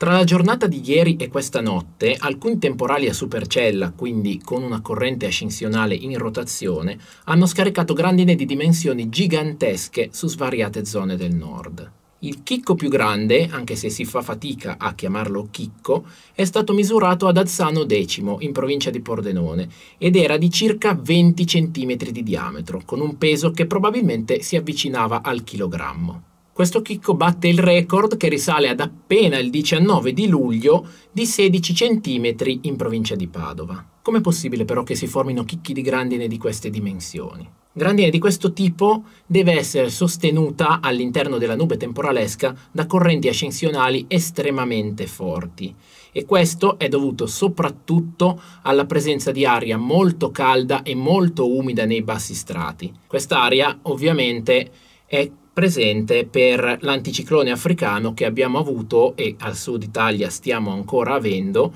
Tra la giornata di ieri e questa notte, alcuni temporali a supercella, quindi con una corrente ascensionale in rotazione, hanno scaricato grandine di dimensioni gigantesche su svariate zone del nord. Il chicco più grande, anche se si fa fatica a chiamarlo chicco, è stato misurato ad Azzano X, in provincia di Pordenone, ed era di circa 20 cm di diametro, con un peso che probabilmente si avvicinava al chilogrammo. Questo chicco batte il record che risale ad appena il 19 di luglio di 16 cm in provincia di Padova. Com'è possibile però che si formino chicchi di grandine di queste dimensioni? Grandine di questo tipo deve essere sostenuta all'interno della nube temporalesca da correnti ascensionali estremamente forti e questo è dovuto soprattutto alla presenza di aria molto calda e molto umida nei bassi strati. Quest'aria ovviamente è presente per l'anticiclone africano che abbiamo avuto e al sud Italia stiamo ancora avendo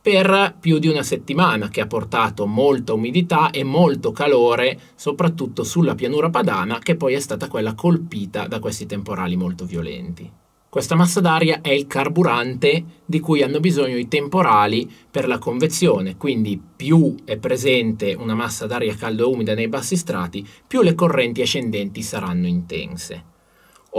per più di una settimana che ha portato molta umidità e molto calore soprattutto sulla pianura padana che poi è stata quella colpita da questi temporali molto violenti. Questa massa d'aria è il carburante di cui hanno bisogno i temporali per la convezione, quindi più è presente una massa d'aria calda e umida nei bassi strati, più le correnti ascendenti saranno intense.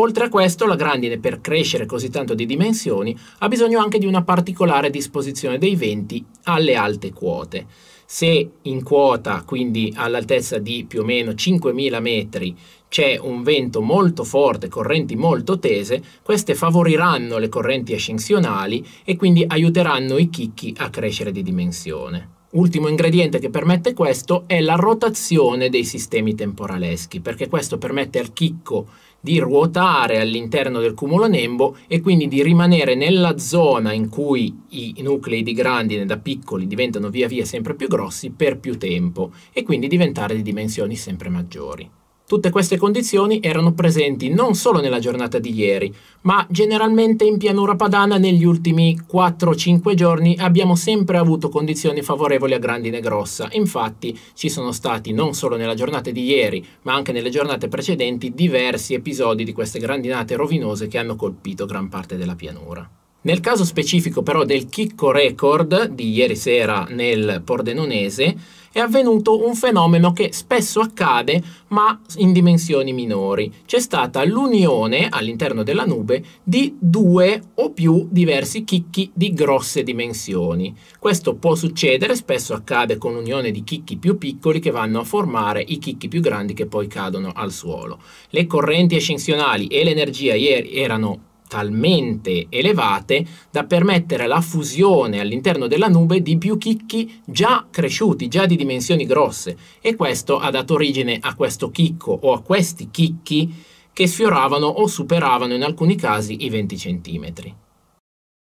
Oltre a questo, la grandine per crescere così tanto di dimensioni ha bisogno anche di una particolare disposizione dei venti alle alte quote. Se in quota, quindi all'altezza di più o meno 5.000 metri, c'è un vento molto forte, correnti molto tese, queste favoriranno le correnti ascensionali e quindi aiuteranno i chicchi a crescere di dimensione ultimo ingrediente che permette questo è la rotazione dei sistemi temporaleschi, perché questo permette al chicco di ruotare all'interno del cumulo nembo e quindi di rimanere nella zona in cui i nuclei di grandine da piccoli diventano via via sempre più grossi per più tempo e quindi diventare di dimensioni sempre maggiori. Tutte queste condizioni erano presenti non solo nella giornata di ieri, ma generalmente in pianura padana negli ultimi 4-5 giorni abbiamo sempre avuto condizioni favorevoli a grandine grossa. Infatti ci sono stati non solo nella giornata di ieri, ma anche nelle giornate precedenti diversi episodi di queste grandinate rovinose che hanno colpito gran parte della pianura. Nel caso specifico però del chicco record di ieri sera nel Pordenonese è avvenuto un fenomeno che spesso accade ma in dimensioni minori. C'è stata l'unione all'interno della nube di due o più diversi chicchi di grosse dimensioni. Questo può succedere, spesso accade con l'unione di chicchi più piccoli che vanno a formare i chicchi più grandi che poi cadono al suolo. Le correnti ascensionali e l'energia ieri erano talmente elevate da permettere la fusione all'interno della nube di più chicchi già cresciuti, già di dimensioni grosse e questo ha dato origine a questo chicco o a questi chicchi che sfioravano o superavano in alcuni casi i 20 centimetri.